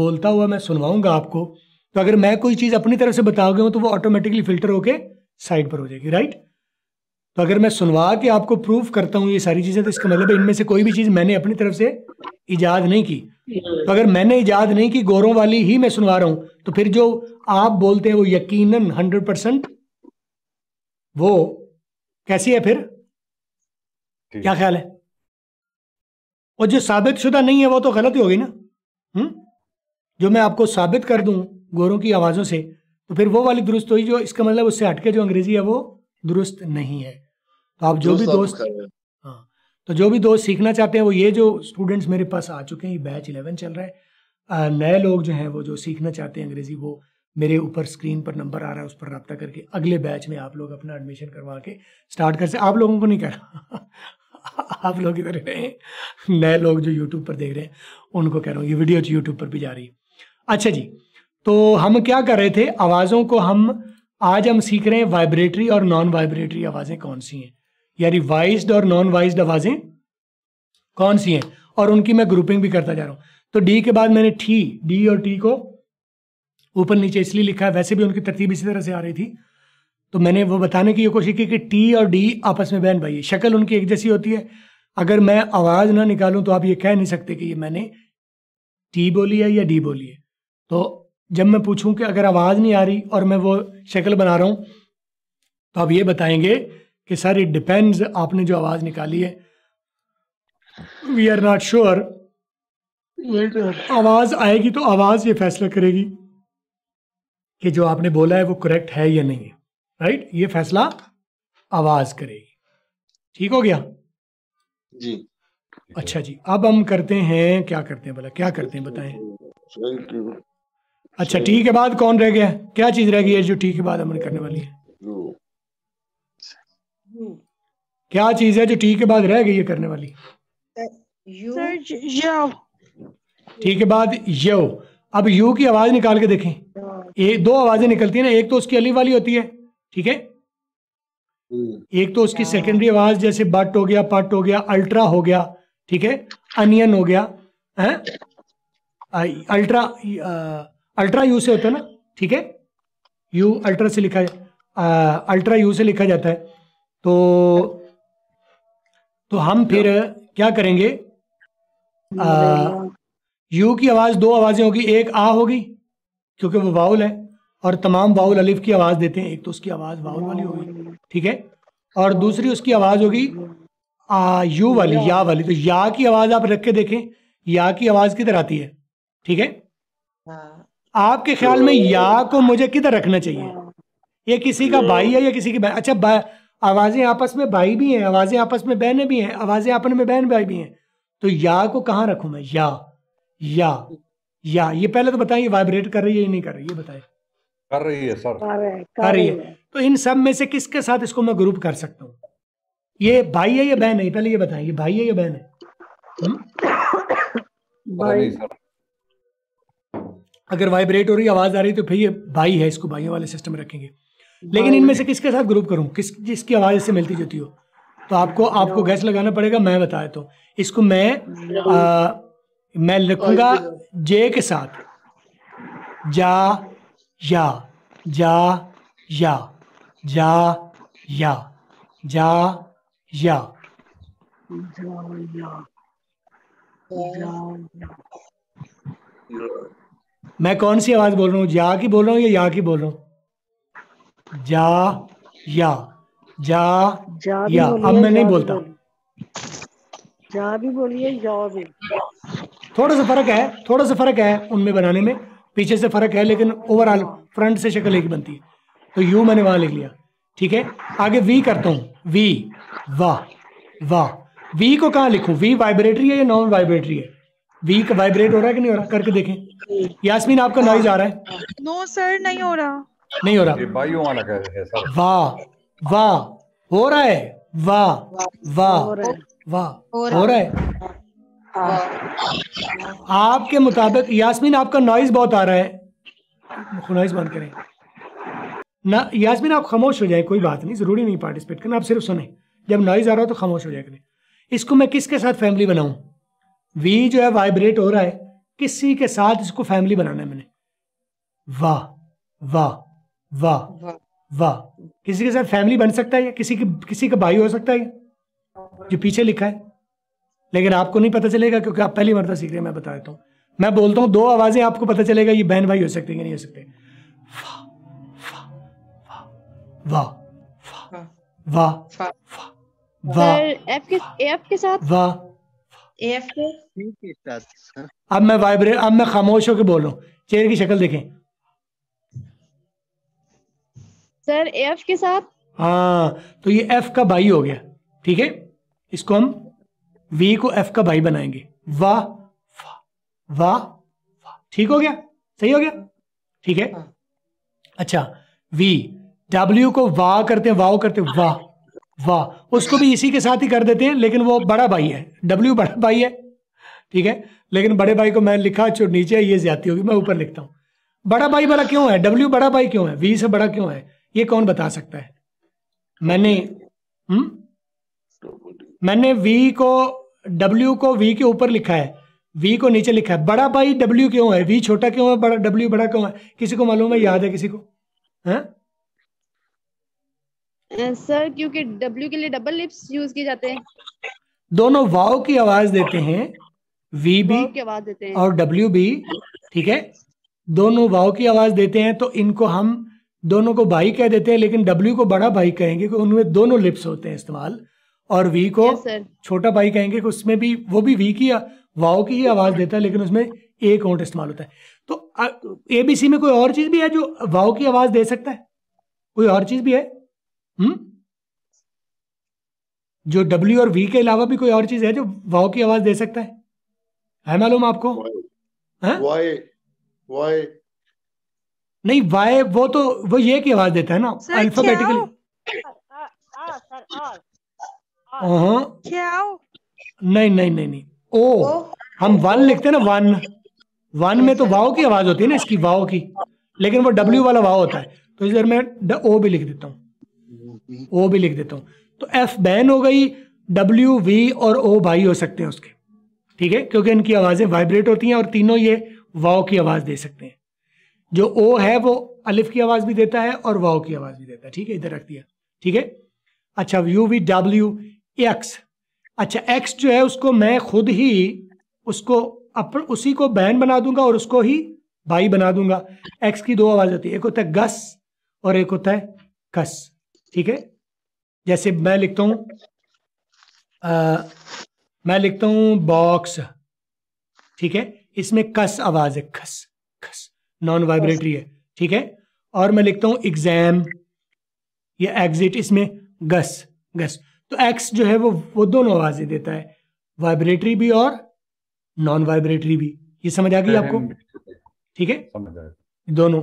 बोलता हुआ मैं सुनवाऊंगा आपको तो अगर मैं कोई चीज़ अपनी तरफ से बता गया हूँ तो वो ऑटोमेटिकली फिल्टर होके साइड पर हो जाएगी राइट तो अगर मैं सुनवा के आपको प्रूफ करता हूँ ये सारी चीज़ें तो इसका मतलब इनमें से कोई भी चीज़ मैंने अपनी तरफ से ईजाद नहीं की अगर मैंने इजाद नहीं की गोरों वाली ही मैं सुनवा रहा हूं तो फिर जो आप बोलते हैं वो यकीनन हंड्रेड परसेंट वो कैसी है फिर क्या ख्याल है और जो साबित शुदा नहीं है वो तो गलत ही होगी ना हम्म जो मैं आपको साबित कर दूं गोरों की आवाज़ों से तो फिर वो वाली दुरुस्त हुई जो इसका मतलब उससे हटके जो अंग्रेजी है वो दुरुस्त नहीं है तो आप जो भी दोस्त तो जो भी दोस्त सीखना चाहते हैं वो ये जो स्टूडेंट्स मेरे पास आ चुके हैं ये बैच इलेवन चल रहा है नए लोग जो हैं वो जो सीखना चाहते हैं अंग्रेज़ी वो मेरे ऊपर स्क्रीन पर नंबर आ रहा है उस पर रब्ता करके अगले बैच में आप लोग अपना एडमिशन करवा के स्टार्ट कर सकते आप लोगों को नहीं कह रहा आप लोग इधर रहे नए लोग जो यूट्यूब पर देख रहे हैं उनको कह रहा हूँ ये वीडियो जो यूट्यूब पर भी जा रही है अच्छा जी तो हम क्या कर रहे थे आवाज़ों को हम आज हम सीख रहे हैं वाइब्रेटरी और नॉन वाइब्रेटरी आवाज़ें कौन सी हैं यानी वाइज्ड और नॉन वाइज्ड आवाज़ें कौन सी हैं और उनकी मैं ग्रुपिंग भी करता जा रहा हूं तो डी के बाद मैंने ठी डी और टी को ऊपर नीचे इसलिए लिखा है वैसे भी उनकी तरतीब इसी तरह से आ रही थी तो मैंने वो बताने की कोशिश की कि टी और डी आपस में बहन भाई है शक्ल उनकी एक जैसी होती है अगर मैं आवाज़ ना निकालूं तो आप ये कह नहीं सकते कि ये मैंने टी बोली है या डी बोली है तो जब मैं पूछूं कि अगर आवाज़ नहीं आ रही और मैं वो शक्ल बना रहा हूं तो आप ये बताएंगे कि सर इट डिपेंड्स आपने जो आवाज़ निकाली है वी आर नॉट श्योर आवाज़ आएगी तो आवाज़ ये फैसला करेगी कि जो आपने बोला है वो करेक्ट है या नहीं है राइट right? ये फैसला आवाज़ करेगी ठीक हो गया जी अच्छा जी अब हम करते हैं क्या करते हैं बोला क्या करते हैं बताएं अच्छा टी के बाद कौन रह गया क्या चीज़ रह गई है जो टी के बाद अमन करने वाली है क्या चीज है जो टी के बाद रह गई है करने वाली टी के बाद यो अब यू की आवाज निकाल के देखें हाँ। एक दो आवाजें निकलती है ना एक तो उसकी अली वाली होती है ठीक है हम्म। एक तो उसकी सेकेंडरी हाँ। आवाज जैसे बट हो गया पट हो गया अल्ट्रा हो गया ठीक है अनियन हो गया है अल्ट्रा अल्ट्रा यू से होता है ना ठीक है यू अल्ट्रा से लिखा आ, अल्ट्रा यू से लिखा जाता है तो तो हम फिर क्या करेंगे आ, यू की आवाज दो आवाजें होगी एक आ होगी क्योंकि वो बाउल है और तमाम बाउल अलिफ की आवाज देते हैं एक तो उसकी आवाज बाउल वाली होगी ठीक है और दूसरी उसकी आवाज होगी आ यू वाली या वाली तो या की आवाज आप रख के देखें या की आवाज किधर आती है ठीक है आपके ख्याल में या को मुझे किधर रखना चाहिए ये किसी का भाई है या किसी की अच्छा आवाज़ें आपस में भाई भी हैं आवाज़ें आपस में बहनें भी हैं आवाज़ें आपस में बहन भाई भी हैं तो या को कहाँ रखूँ मैं या या या ये पहले तो बताइए वाइब्रेट कर रही है या नहीं कर रही है बताए कर रही है सर कर रही है तो इन सब में से किसके साथ इसको मैं ग्रुप कर सकता हूँ ये भाई है या बहन है पहले ये बताए ये भाई है या बहन है भाई हम्म? अगर वाइब्रेट हो रही आवाज आ रही तो फिर ये भाई है इसको भाई वाले सिस्टम में रखेंगे लेकिन इनमें से किसके साथ ग्रुप करूँ किस जिसकी आवाज़ इससे मिलती जुलती हो तो आपको आपको गैस लगाना पड़ेगा मैं बताया तो इसको मैं आ, मैं लिखूंगा जे के साथ जा या जा या जा या जा या मैं कौन सी आवाज बोल रहा हूँ जा की बोल रहा हूँ या या की बोल रहा हूँ जा या जा जा या अब मैं नहीं बोलता जा भी बोलिए या भी थोड़ा सा फर्क है थोड़ा सा फर्क है उनमें बनाने में पीछे से फर्क है लेकिन ओवरऑल फ्रंट से शक्ल एक बनती है तो यू मैंने वहां लिख लिया ठीक है आगे वी करता हूं वी वाह वाह वी को कहा लिखूं वी वाइब्रेटरी है या नॉन वाइब्रेटरी है वी का वाइब्रेट हो रहा है कि नहीं हो रहा करके देखें यासमीन आपका नॉइज हाँ। आ रहा है नो सर नहीं हो रहा नहीं हो रहा वाह वाह हो रहा है वाह वाह वाह हो रहा है हाँ। आपके मुताबिक यास्मीन आपका नॉइज बहुत आ रहा है नॉइज बंद करें ना यास्मीन आप खामोश हो जाए कोई बात नहीं ज़रूरी नहीं पार्टिसिपेट करना आप सिर्फ सुने जब नॉइज़ आ रहा हो तो खामोश हो जाए करें इसको मैं किसके साथ फैमिली बनाऊं वी जो है वाइब्रेट हो रहा है किसी के साथ इसको फैमिली बनाना है मैंने वाह वाह वाह वाह किसी के साथ फैमिली बन सकता है या किसी की किसी का भाई हो सकता है जो पीछे लिखा है लेकिन आपको नहीं पता चलेगा क्योंकि आप पहली मरता सीख रहे हैं मैं बता देता हूँ मैं बोलता हूँ दो आवाज़ें आपको पता चलेगा ये बहन भाई हो सकते हैं नहीं हो सकते वाह वाह वाह वाह अब मैं वाइब्रेट अब मैं खामोश होकर बोल रहा हूँ चेयर की शक्ल देखें सर एफ के साथ हाँ तो ये एफ का भाई हो गया ठीक है इसको हम वी को एफ का भाई बनाएंगे वाह वाह वाह ठीक हो गया सही हो गया ठीक है अच्छा वी डब्ल्यू को वाह करते हैं वाह करते वाह वाह उसको भी इसी के साथ ही कर देते हैं लेकिन वो बड़ा भाई है डब्ल्यू बड़ा भाई है ठीक है लेकिन बड़े भाई को मैं लिखा छोड़ नीचे ये ज्यादा होगी मैं ऊपर लिखता हूँ बड़ा भाई बड़ा क्यों है डब्ल्यू बड़ा भाई क्यों है वी से बड़ा क्यों है ये कौन बता सकता है मैंने हम्म मैंने वी को डब्ल्यू को वी के ऊपर लिखा है वी को नीचे लिखा है बड़ा भाई डब्ल्यू क्यों है वी छोटा क्यों है बड़ा W बड़ा क्यों है किसी को मालूम है याद है किसी को है सर क्योंकि डब्ल्यू के लिए डबल लिप्स यूज किए जाते हैं दोनों वाव की आवाज देते हैं वी भी देते हैं। और डब्ल्यू भी ठीक है दोनों वाव की आवाज देते हैं तो इनको हम दोनों को भाई कह देते हैं लेकिन डब्ल्यू को बड़ा भाई कहेंगे कि उनमें दोनों लिप्स होते हैं इस्तेमाल और वी को yes, छोटा भाई कहेंगे कि उसमें भी वो भी वी की वाओ की ही आवाज़ देता है लेकिन उसमें एक ओंट इस्तेमाल होता है तो एबीसी में कोई और चीज़ भी है जो वाओ की आवाज़ दे सकता है कोई और चीज़ भी है हुँ? हम्म? जो डब्ल्यू और वी के अलावा भी कोई और चीज़ है जो वाओ की आवाज़ दे सकता है है मालूम आपको वाई, हाँ? वाई, नहीं वाई वो तो वो ये की आवाज देता है ना अल्फाबेटिकली uh-huh। नहीं नहीं नहीं नहीं ओ, ओ हम वन लिखते हैं ना वन वन में तो अच्छा। वाओ की आवाज होती है ना इसकी वाओ की लेकिन वो डब्ल्यू वाला वाओ होता है तो इधर मैं ओ भी लिख देता हूँ ओ भी लिख देता हूँ तो एफ बैन हो गई डब्ल्यू वी और ओ भाई हो सकते हैं उसके ठीक है क्योंकि इनकी आवाज़ें वाइब्रेट होती हैं और तीनों ये वाओ की आवाज़ दे सकते हैं जो ओ है वो अलिफ की आवाज़ भी देता है और वाओ की आवाज़ भी देता है ठीक है इधर रख दिया ठीक है अच्छा यू वी डब्ल्यू एक्स अच्छा एक्स जो है उसको मैं खुद ही उसको अपन उसी को बहन बना दूंगा और उसको ही भाई बना दूंगा एक्स की दो आवाज़ होती है एक होता है गस और एक होता है कस ठीक है जैसे मैं लिखता आ, मैं लिखता हूं बॉक्स ठीक है इसमें कस आवाज़ है खस नॉन वाइब्रेटरी है ठीक है और मैं लिखता हूं एग्जाम या एग्जिट इसमें गस गस तो एक्स जो है वो वो दोनों आवाजें देता है वाइब्रेटरी भी और नॉन वाइब्रेटरी भी ये समझ आ गई आपको ठीक है दोनों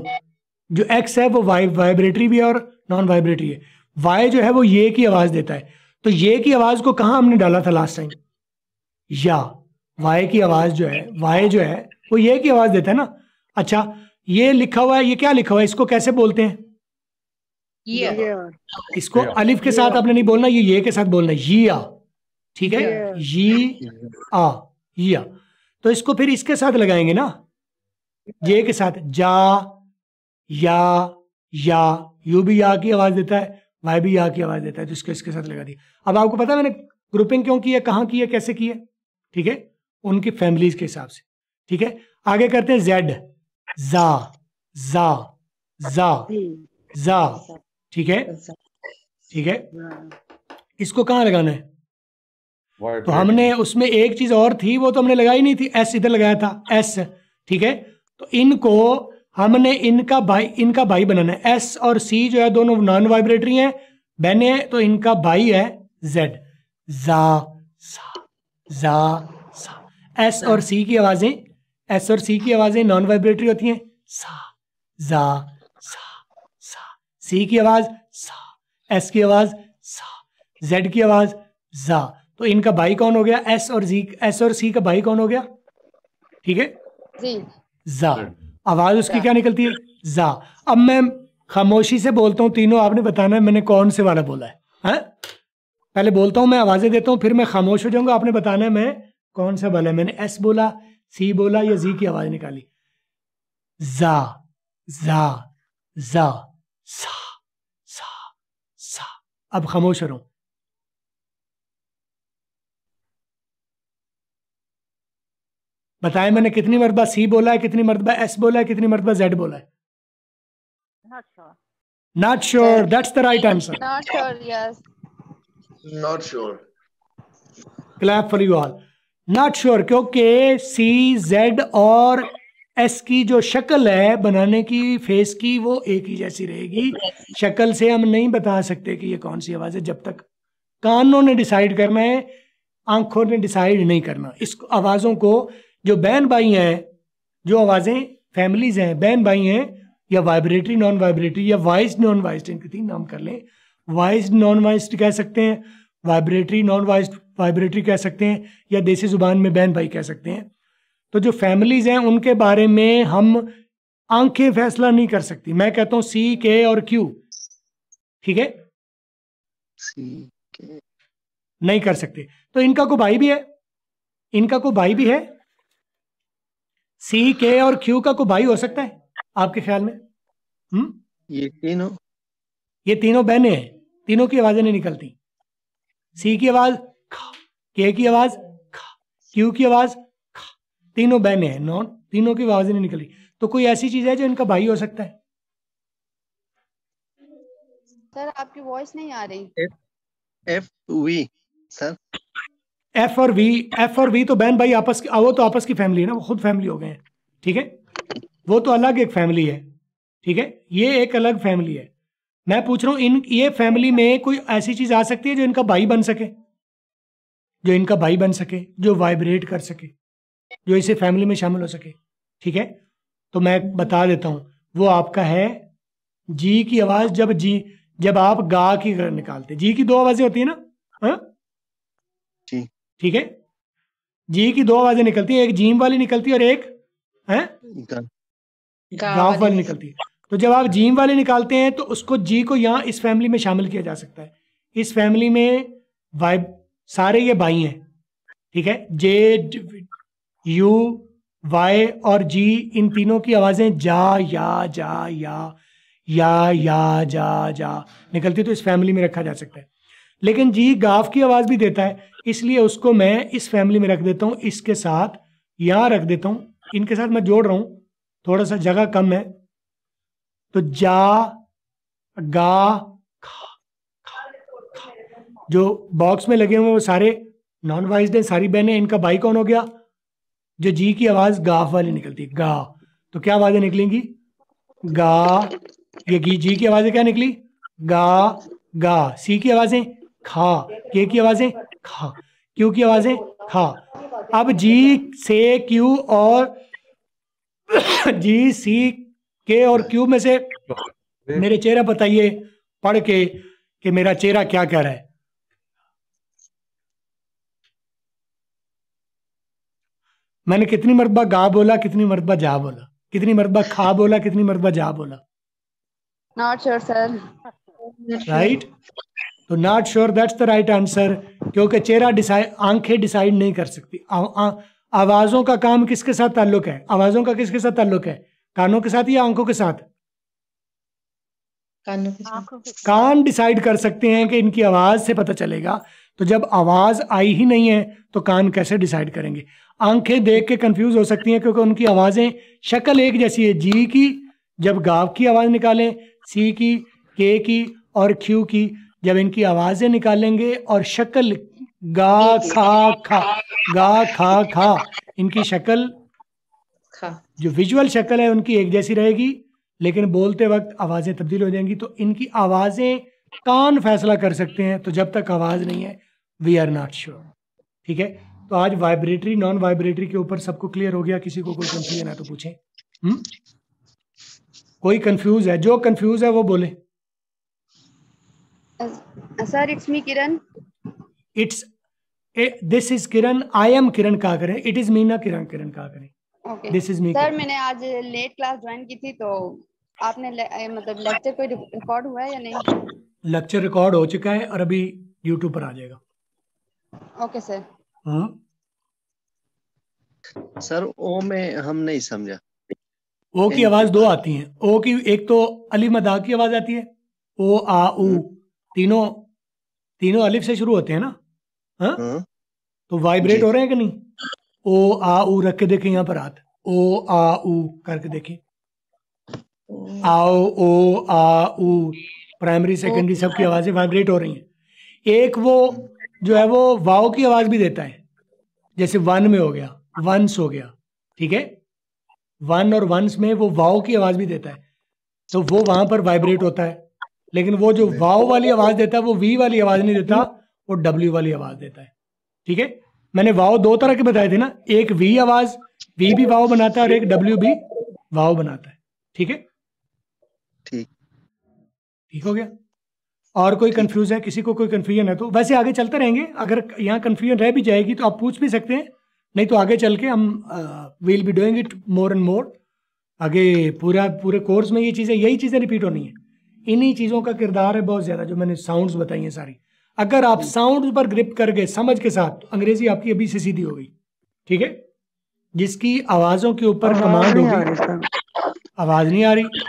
जो एक्स है वो वाइ वाइब्रेटरी भी और नॉन वाइब्रेटरी है वाई जो है वो ये की आवाज देता है तो ये की आवाज को कहा हमने डाला था लास्ट टाइम या वाई की आवाज जो है वाई जो है वो ये की आवाज देता है ना अच्छा ये लिखा हुआ है ये क्या लिखा हुआ है इसको कैसे बोलते हैं इसको yeah. अलिफ के साथ आपने नहीं बोलना ये ये के साथ बोलना आ ठीक है ये आ आ तो इसको फिर इसके साथ लगाएंगे ना ये के साथ जा या या यू भी या की आवाज देता है वाई भी या की आवाज देता है तो इसको इसके साथ लगा दिया अब आपको पता मैंने ग्रुपिंग क्यों की है कहाँ की है कैसे की है ठीक है उनकी फैमिलीज के हिसाब से ठीक है आगे करते हैं जेड जा जा जा जा ठीक है ठीक है इसको कहाँ लगाना है तो हमने उसमें एक चीज और थी वो तो हमने लगाई नहीं थी एस इधर लगाया था एस ठीक है तो इनको हमने इनका भाई इनका भाई बनाना है एस और सी जो है दोनों नॉन वाइब्रेटरी हैं बहने हैं तो इनका भाई है जेड जा सा जा सा एस और सी की आवाजें एस और सी की आवाज़ें नॉन वाइब्रेटरी होती हैं सा जा सा सा सी की आवाज़ सा एस की आवाज़ सा जेड की आवाज़ जा तो इनका भाई कौन हो गया एस और जी एस और सी का भाई कौन हो गया ठीक है जा आवाज़ उसकी क्या निकलती है जा अब मैं खामोशी से बोलता हूँ तीनों आपने बताना है मैंने कौन से वाला बोला है, हा? पहले बोलता हूँ मैं आवाज़ें देता हूँ फिर मैं खामोश हो जाऊंगा आपने बताना है मैं कौन सा वाला है मैंने एस बोला सी बोला या जी की आवाज निकाली जा जा जा सा सा सा अब खामोश रहो बताएं मैंने कितनी मरतबा सी बोला है कितनी मरतबा एस बोला है कितनी मरतबा जेड बोला है not sure that's the right answer not sure yes not sure clap for you all not sure क्योंकि सी जेड और एस की जो शक्ल है बनाने की फेस की वो एक ही जैसी रहेगी शक्ल से हम नहीं बता सकते कि ये कौन सी आवाज़ है जब तक कानों ने डिसाइड करना है आंखों ने डिसाइड नहीं करना इस आवाज़ों को जो बहन भाई हैं जो आवाज़ें फैमिलीज हैं बहन भाई हैं या वाइब्रेटरी नॉन वाइब्रेटरी या वॉइस नॉन वॉइस इनके तीन नाम कर लें वॉइस नॉन वॉइस कह सकते हैं वाइब्रेटरी नॉन वाइब्रेटरी कह सकते हैं या देसी ज़ुबान में बहन भाई कह सकते हैं तो जो फैमिलीज़ हैं उनके बारे में हम आंखें फैसला नहीं कर सकती मैं कहता हूँ सी के और क्यू ठीक है नहीं कर सकते तो इनका को भाई भी है इनका को भाई भी है सी के और क्यू का को भाई हो सकता है आपके ख्याल में हम्म ये तीनों ये तीनों बहने हैं तीनों की आवाजें नहीं निकलती सी की आवाज खा के की आवाज खा क्यू की आवाज खा तीनों बहने हैं नॉन तीनों की आवाज नहीं निकली तो कोई ऐसी चीज है जो इनका भाई हो सकता है सर आपकी वॉइस नहीं आ रही एफ वी सर एफ और वी एफ और वी तो बहन भाई आपस की वो तो आपस की फैमिली है ना वो खुद फैमिली हो गए हैं ठीक है वो तो अलग एक फैमिली है ठीक है ये एक अलग फैमिली है मैं पूछ रहा हूं इन ये फैमिली में कोई ऐसी चीज आ सकती है जो इनका भाई बन सके जो इनका भाई बन सके जो वाइब्रेट कर सके जो इसे फैमिली में शामिल हो सके ठीक है तो मैं बता देता हूँ वो आपका है जी की आवाज जब जी जब आप गा की घर निकालते जी की दो आवाजें होती है ना हा? ठीक है जी की दो आवाजें निकलती है एक जीम वाली निकलती है और एक है गाँव वाली निकलती है तो जब आप जीम वाले निकालते हैं तो उसको जी को यहाँ इस फैमिली में शामिल किया जा सकता है इस फैमिली में वाई सारे ये भाई हैं ठीक है जे यू वाई और जी इन तीनों की आवाज़ें जा या जा या या या जा जा निकलती तो इस फैमिली में रखा जा सकता है लेकिन जी गाफ की आवाज़ भी देता है इसलिए उसको मैं इस फैमिली में रख देता हूँ इसके साथ यहाँ रख देता हूँ इनके साथ मैं जोड़ रहा हूँ थोड़ा सा जगह कम है तो जा गा खा, खा, खा। जो बॉक्स में लगे हुए वो सारे नॉन वाइज हैं सारी बहनें इनका भाई कौन हो गया जो जी की आवाज गाफ वाली निकलती गा तो क्या आवाजें निकलेंगी गा ये गी जी की आवाजें क्या निकली गा गा सी की आवाजें खा के की आवाजें खा क्यू की आवाजें खा अब जी से क्यू और जी सी के और क्यू में से मेरे चेहरा बताइए पढ़ के कि मेरा चेहरा क्या कह रहा है मैंने कितनी मरतबा गा बोला कितनी मरतबा जा बोला कितनी मरतबा खा बोला कितनी मरतबा जा बोला नॉट श्योर सर राइट तो not sure that's the right answer क्योंकि चेहरा डिसाइड आंखें डिसाइड नहीं कर सकती आ, आ, आवाजों का काम किसके साथ ताल्लुक है आवाजों का किसके साथ ताल्लुक है कानों के साथ या आंखों के साथ कान डिसाइड कर सकते हैं कि इनकी आवाज से पता चलेगा तो जब आवाज आई ही नहीं है तो कान कैसे डिसाइड करेंगे आंखें देख के कंफ्यूज हो सकती हैं क्योंकि उनकी आवाजें शक्ल एक जैसी है जी की जब गाव की आवाज निकालें सी की के की और क्यू की जब इनकी आवाजें निकालेंगे और शक्ल गा खा खा गा खा खा इनकी शक्ल जो विजुअल शक्ल है उनकी एक जैसी रहेगी लेकिन बोलते वक्त आवाज़ें तब्दील हो जाएंगी तो इनकी आवाज़ें कान फैसला कर सकते हैं तो जब तक आवाज़ नहीं है वी आर नॉट श्योर ठीक है तो आज वाइब्रेटरी नॉन वाइब्रेटरी के ऊपर सबको क्लियर हो गया किसी को कोई कंफ्यूजन है तो पूछें हम्म? कोई कंफ्यूज है जो कंफ्यूज है वो बोले sir it's me Kiran it's this is Kiran I am Kiran कहा करें इट इज मीना किरण किरण कहा करें दिस इज मी सर मैंने आज लेट क्लास ज्वाइन की थी तो आपने ले, मतलब लेक्चर कोई रिकॉर्ड हुआ है या नहीं लेक्चर रिकॉर्ड हो चुका है और अभी YouTube पर आ जाएगा ओके सर हां सर ओ में हम नहीं समझा ओ की आवाज दो आती है ओ की एक तो अली मदा की आवाज आती है ओ आ उ हम्म। तीनों तीनों अलिफ से शुरू होते हैं ना हाँ, हाँ। तो वाइब्रेट हो रहे हैं कि नहीं ओ आ ऊ रख के देखें यहां पर हाथ ओ आ ऊ करके देखें आओ ओ आ ऊ प्राइमरी सेकेंडरी सबकी आवाज़ें वाइब्रेट हो रही हैं एक वो जो है वो वाओ की आवाज़ भी देता है जैसे वन में हो गया वंस हो गया ठीक है वन और वंस में वो वाओ की आवाज़ भी देता है तो वो वहां पर वाइब्रेट होता है लेकिन वो जो वाओ वाली आवाज़ देता है वो वी वाली आवाज़ नहीं देता वो डब्ल्यू वाली आवाज़ देता है ठीक है मैंने वाव दो तरह के बताए थे ना एक वी आवाज वी भी वाव बनाता है और एक डब्ल्यू भी वाव बनाता है ठीक है ठीक ठीक हो गया और कोई कंफ्यूज है किसी को कोई कंफ्यूजन है तो वैसे आगे चलते रहेंगे अगर यहाँ कंफ्यूजन रह भी जाएगी तो आप पूछ भी सकते हैं नहीं तो आगे चल के हम will be doing it more and more आगे पूरा पूरे कोर्स में ये चीज़ें यही चीज़ें रिपीट होनी है इन्हीं चीज़ों का किरदार है बहुत ज़्यादा जो मैंने साउंड्स बताई हैं सारी अगर आप साउंड पर ग्रिप कर गए समझ के साथ तो अंग्रेजी आपकी अभी से सीधी हो गई ठीक है जिसकी आवाजों के ऊपर कमांड होगी आवाज नहीं आ रही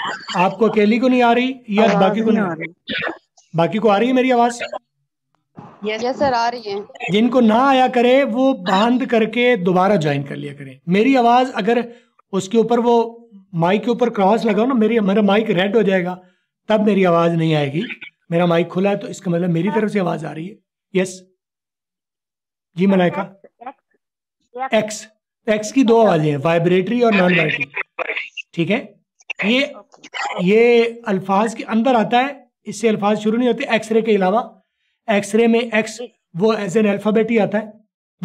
आपको अकेली को नहीं आ रही या बाकी को नहीं आ रही बाकी को आ रही है मेरी आवाज यस सर आ रही है जिनको ना आया करे वो बंद करके दोबारा ज्वाइन कर लिया करें मेरी आवाज अगर उसके ऊपर वो माइक के ऊपर क्रॉस लगाओ ना मेरी मेरा माइक रेड हो जाएगा तब मेरी आवाज नहीं आएगी मेरा माइक खुला है तो इसका मतलब मेरी तरफ से आवाज आ रही है यस जी मलाइका एक्स एक्स की दो आवाजें हैं वाइब्रेटरी और नॉन वाइब्रेटरी ठीक है ये ये अल्फाज के अंदर आता है इससे अल्फाज शुरू नहीं होते एक्सरे के अलावा एक्सरे में एक्स वो एज एन अल्फाबेट ही आता है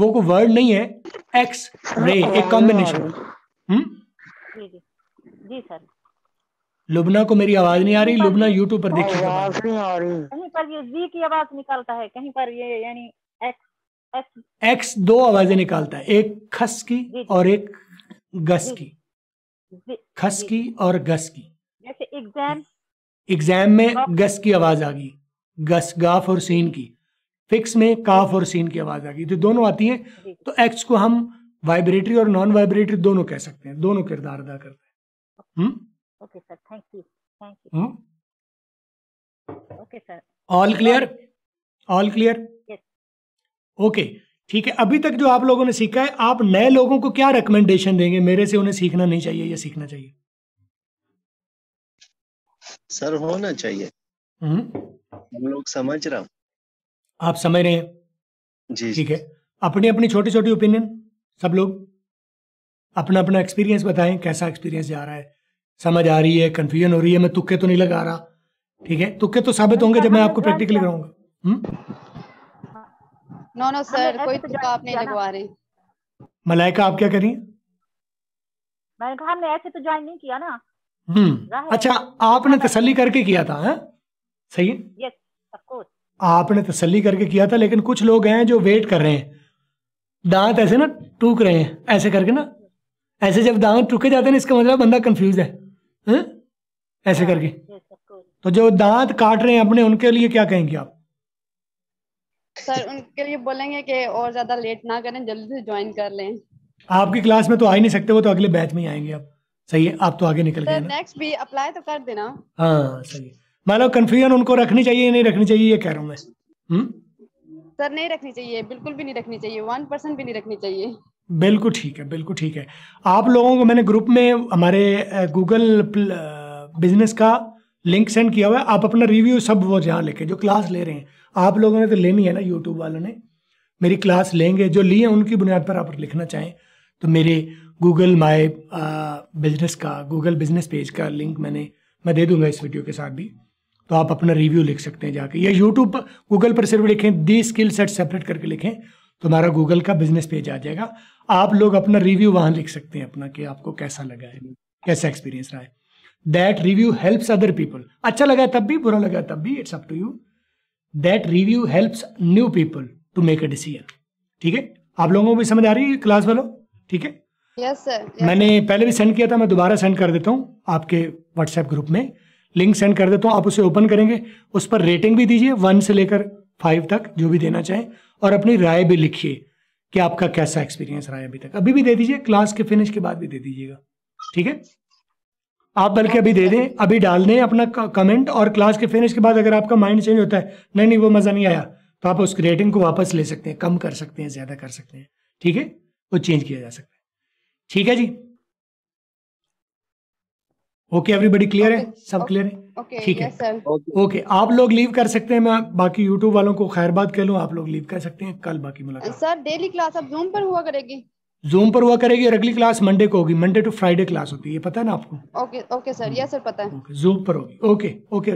वो कोई वर्ड नहीं है एक्स रे एक कॉम्बिनेशन हम्म जी सर लुबना को मेरी आवाज नहीं आ रही लुबना यूट्यूब पर देखिए आवाज कहीं पर ये जी की आवाज निकालता है कहीं पर ये यानी एक्स दो आवाजें निकालता है एक खस की और एक गस की खस की और गस की जैसे एग्जाम एग्जाम में गस की आवाज आ गई गस गाफ और सीन की फिक्स में काफ और सीन की आवाज आ गई तो दोनों आती हैं तो एक्स को हम वाइब्रेटरी और नॉन वाइब्रेटरी दोनों कह सकते हैं दोनों किरदार अदा करते हैं hmm okay sir thank you thank you okay sir all clear all clear okay ठीक है अभी तक जो आप लोगों ने सीखा है आप नए लोगों को क्या रिकमेंडेशन देंगे मेरे से उन्हें सीखना नहीं चाहिए या सीखना चाहिए सर होना चाहिए हम्म। हम लोग समझ रहा हूँ आप समझ रहे हैं जी ठीक है अपनी अपनी छोटी छोटी ओपिनियन सब लोग अपना अपना एक्सपीरियंस बताएं कैसा एक्सपीरियंस जा रहा है समझ आ रही है कंफ्यूजन हो रही है मैं तुक्के तो नहीं लगा रहा ठीक है तुक्के तो साबित होंगे जब मैं आपको प्रैक्टिकल कराऊंगा नो नो सर कोई तुक्का आप नहीं लगवा रहे मलाइका आप क्या करिए मैंने कहा हमने ऐसे तो ज्वाइन नहीं किया ना हम्म अच्छा आपने हाँ, तसल्ली करके किया था है? हाँ? सही है आपने तसल्ली करके किया था लेकिन कुछ लोग हैं जो वेट कर रहे हैं दांत ऐसे ना टूक रहे हैं ऐसे करके ना ऐसे जब दांत टूके जाते हैं इसका मतलब बंदा कंफ्यूज है हैं ऐसे हाँ। करके तो जो दांत काट रहे हैं अपने उनके लिए क्या कहेंगे आप सर उनके लिए बोलेंगे कि और ज्यादा लेट ना करें जल्दी से ज्वाइन कर लें आपकी क्लास में तो आ ही नहीं सकते वो तो अगले बैच में ही आएंगे आप सही है आप तो आगे निकल गए नेक्स्ट भी अप्लाई तो कर देना हाँ सही है लो मतलब कन्फ्यूजन उनको रखनी चाहिए नहीं रखनी चाहिए ये कह रहा हूँ मैं हुँ? हम्म? सर नहीं रखनी चाहिए बिल्कुल भी नहीं रखनी चाहिए वन परसेंट भी नहीं रखनी चाहिए बिल्कुल ठीक है बिल्कुल ठीक है आप लोगों को मैंने ग्रुप में हमारे गूगल बिजनेस का लिंक सेंड किया हुआ है आप अपना रिव्यू सब वो जहाँ लिखे जो क्लास ले रहे हैं आप लोगों ने तो लेनी है ना यूट्यूब वालों ने मेरी क्लास लेंगे जो लिए उनकी बुनियाद पर आप लिखना चाहें तो मेरे गूगल माई बिजनेस का गूगल बिजनेस पेज का लिंक मैंने मैं दे दूंगा इस वीडियो के साथ भी तो आप अपना रिव्यू लिख सकते हैं जाके या यूट्यूब गूगल पर सिर्फ लिखें दी स्किल सेट सेपरेट करके लिखें तुम्हारा गूगल का बिजनेस पेज आ जाएगा आप लोग अपना रिव्यू वहां लिख सकते हैं अपना कि आपको कैसा लगा है कैसा एक्सपीरियंस रहा है that review helps other people अच्छा लगा तब भी बुरा लगा तब भी it's up to you that review helps new people to make a decision ठीक है आप लोगों को भी समझ आ रही है क्लास वालों ठीक है yes, yes, मैंने पहले भी सेंड किया था मैं दोबारा सेंड कर देता हूँ आपके व्हाट्सएप ग्रुप में लिंक सेंड कर देता हूँ आप उसे ओपन करेंगे उस पर रेटिंग भी दीजिए वन से लेकर फाइव तक जो भी देना चाहें और अपनी राय भी लिखिए कि आपका कैसा एक्सपीरियंस रहा है अभी तक अभी भी दे दीजिए क्लास के फिनिश के बाद भी दे दीजिएगा ठीक है आप बल्कि अभी दे दें अभी डाल दें अपना कमेंट और क्लास के फिनिश के बाद अगर आपका माइंड चेंज होता है नहीं नहीं वो मज़ा नहीं आया तो आप उस रेटिंग को वापस ले सकते हैं कम कर सकते हैं ज़्यादा कर सकते हैं ठीक है वो चेंज किया जा सकता है ठीक है जी ओके एवरीबडी क्लियर है सब क्लियर है ठीक है ओके आप लोग लीव कर सकते हैं मैं बाकी यूट्यूब वालों को खैर बात कह लू आप लोग लीव कर सकते हैं कल बाकी मुलाकात सर डेली क्लास अब जूम पर हुआ करेगी जूम पर हुआ करेगी और अगली क्लास मंडे को होगी मंडे टू फ्राइडे क्लास होती है ये पता है ना आपको okay okay sir yes sir पता है जूम पर होगी ओके ओके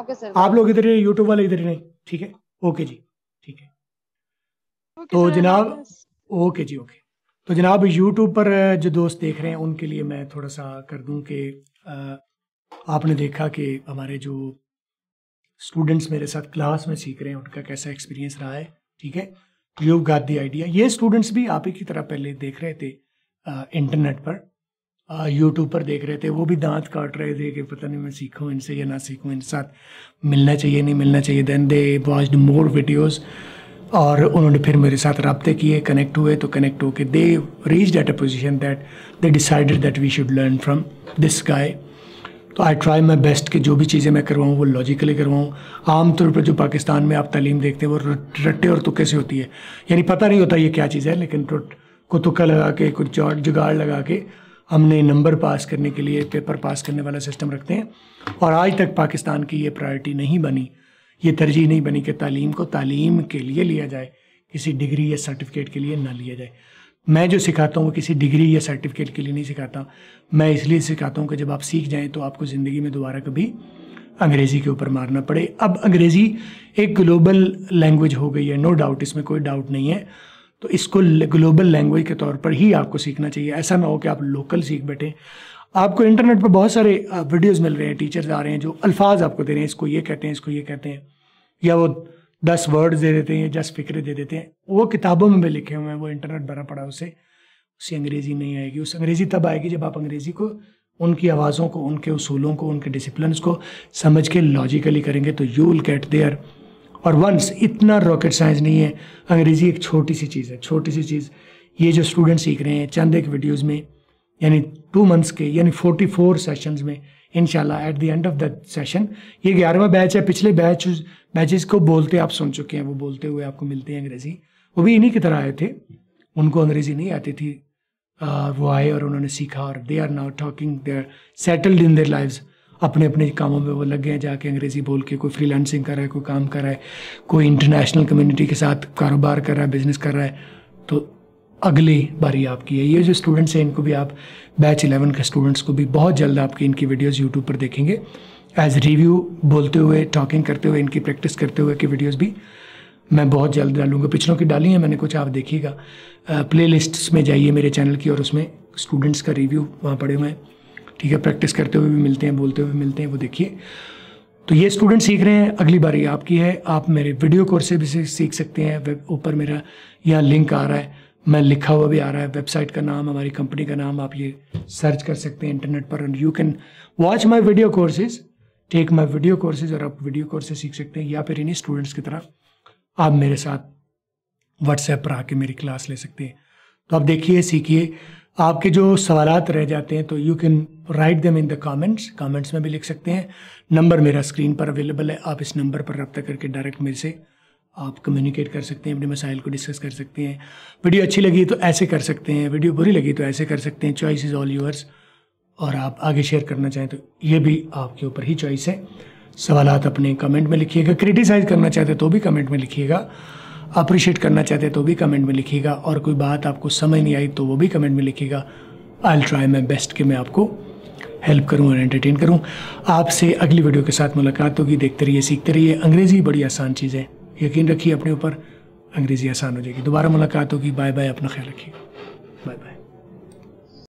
ओके सर आप लोग इधर यूट्यूब वाले इधर नहीं ठीक है ओके जी ठीक है तो, तो जनाब ओके जी ओके तो जनाब यूट्यूब पर जो दोस्त देख रहे हैं उनके लिए मैं थोड़ा सा कर दूं कि आपने देखा कि हमारे जो स्टूडेंट्स मेरे साथ क्लास में सीख रहे हैं उनका कैसा एक्सपीरियंस रहा है ठीक है यू गाट दी आइडिया ये स्टूडेंट्स भी आप ही की तरह पहले देख रहे थे इंटरनेट पर यूट्यूब पर देख रहे थे वो भी दांत काट रहे थे कि पता नहीं मैं सीखूं इनसे या ना सीखूं इनके साथ मिलना चाहिए नहीं मिलना चाहिए then they watched more videos और उन्होंने फिर मेरे साथ रबते किए कनेक्ट हुए तो कनेक्ट होके they reach at a position that they decided that we should learn from this guy तो आई ट्राई माई बेस्ट कि जो भी चीज़ें मैं करवाऊँ वो लॉजिकली करवाऊँ आमतौर पर जो पाकिस्तान में आप तालीम देखते हैं वो रट्टे और तुक्के से होती है यानी पता नहीं होता ये क्या चीज़ है लेकिन को तुक्का लगा के कुछ और जुगाड़ लगा के हमने नंबर पास करने के लिए पेपर पास करने वाला सिस्टम रखते हैं और आज तक पाकिस्तान की ये प्रायोरिटी नहीं बनी ये तरजीह नहीं बनी कि तालीम को तालीम के लिए लिया जाए किसी डिग्री या सर्टिफिकेट के लिए ना लिया जाए मैं जो सिखाता हूँ वो किसी डिग्री या सर्टिफिकेट के लिए नहीं सिखाता मैं इसलिए सिखाता हूँ कि जब आप सीख जाएँ तो आपको ज़िंदगी में दोबारा कभी अंग्रेज़ी के ऊपर मारना पड़े अब अंग्रेज़ी एक ग्लोबल लैंग्वेज हो गई है नो डाउट इसमें कोई डाउट नहीं है तो इसको ग्लोबल लैंग्वेज के तौर पर ही आपको सीखना चाहिए ऐसा ना हो कि आप लोकल सीख बैठे आपको इंटरनेट पर बहुत सारे वीडियोस मिल रहे हैं टीचर्स आ रहे हैं जो अल्फाज आपको दे रहे हैं इसको ये कहते हैं इसको ये कहते हैं या वो दस वर्ड्स दे देते हैं या दस फिक्रे दे देते हैं वो किताबों में भी लिखे हुए हैं वो इंटरनेट भरा पड़ा उसे उसे अंग्रेजी नहीं आएगी उस अंग्रेजी तब आएगी जब आप अंग्रेजी को उनकी आवाज़ों को उनके उसूलों को उनके डिसिप्लिन को समझ के लॉजिकली करेंगे तो यू विल गेट देयर और वंस इतना रॉकेट साइंस नहीं है अंग्रेज़ी एक छोटी सी चीज़ है छोटी सी चीज़ ये जो स्टूडेंट सीख रहे हैं चंद एक वीडियोज़ में यानी टू मंथ्स के यानी फोर्टी फोर सेशन में इनशाला at the end of the session ये ग्यारहवा बैच है पिछले बैच बैचेस को बोलते आप सुन चुके हैं वो बोलते हुए आपको मिलते हैं अंग्रेजी वो भी इन्हीं की तरह आए थे उनको अंग्रेजी नहीं आती थी आ, वो आए और उन्होंने सीखा और they are now talking are settled in their lives अपने अपने कामों में वो लग गए जाके अंग्रेज़ी बोल के कोई फ्रीलांसिंग कर रहा है कोई काम कर रहा है कोई इंटरनेशनल कम्युनिटी के साथ कारोबार कर रहा है बिजनेस कर रहा है तो अगले बारी आपकी है ये जो स्टूडेंट्स हैं इनको भी आप बैच इलेवन के स्टूडेंट्स को भी बहुत जल्द आपकी इनकी वीडियोस यूट्यूब पर देखेंगे एज रिव्यू बोलते हुए टॉकिंग करते हुए इनकी प्रैक्टिस करते हुए की वीडियोज़ भी मैं बहुत जल्द डालूंगा पिछलों की डाली है मैंने कुछ आप देखिएगा प्ले में जाइए मेरे चैनल की और उसमें स्टूडेंट्स का रिव्यू वहाँ पड़े हुए हैं ठीक है प्रैक्टिस करते हुए भी मिलते हैं बोलते हुए मिलते हैं वो देखिए तो ये स्टूडेंट सीख रहे हैं अगली बारी आपकी है आप मेरे वीडियो कोर्स से भी सीख सकते हैं वेब ऊपर मेरा यहाँ लिंक आ रहा है मैं लिखा हुआ भी आ रहा है वेबसाइट का नाम हमारी कंपनी का नाम आप ये सर्च कर सकते हैं इंटरनेट पर and you can watch my video courses take my video courses और आप वीडियो कोर्सेज सीख सकते हैं या फिर इन्हीं स्टूडेंट्स की तरह आप मेरे साथ व्हाट्सएप पर आके मेरी क्लास ले सकते हैं तो आप देखिए सीखिए आपके जो सवाल रह जाते हैं तो you can write them in the comments comments में भी लिख सकते हैं नंबर मेरा स्क्रीन पर अवेलेबल है आप इस नंबर पर रब्ता करके डायरेक्ट मेरे से आप कम्युनिकेट कर सकते हैं अपने मसाइल को डिस्कस कर सकते हैं वीडियो अच्छी लगी तो ऐसे कर सकते हैं वीडियो बुरी लगी तो ऐसे कर सकते हैं चॉइस इज़ ऑल यूअर्स और आप आगे शेयर करना चाहें तो ये भी आपके ऊपर ही चॉइस है सवाल अपने कमेंट में लिखिएगा क्रिटिसाइज़ करना चाहते तो भी कमेंट में लिखिएगा अप्रिशिएट करना चाहते तो भी कमेंट में लिखिएगा और कोई बात आपको समझ नहीं आई तो वो भी कमेंट में लिखिएगा I'll try my best कि मैं आपको हेल्प करूं और एंटरटेन करूं आपसे अगली वीडियो के साथ मुलाकात होगी देखते रहिए सीखते रहिए अंग्रेज़ी बड़ी आसान चीज़ है यकीन रखिए अपने ऊपर अंग्रेज़ी आसान हो जाएगी दोबारा मुलाकात होगी बाय बाय अपना ख्याल रखिएगा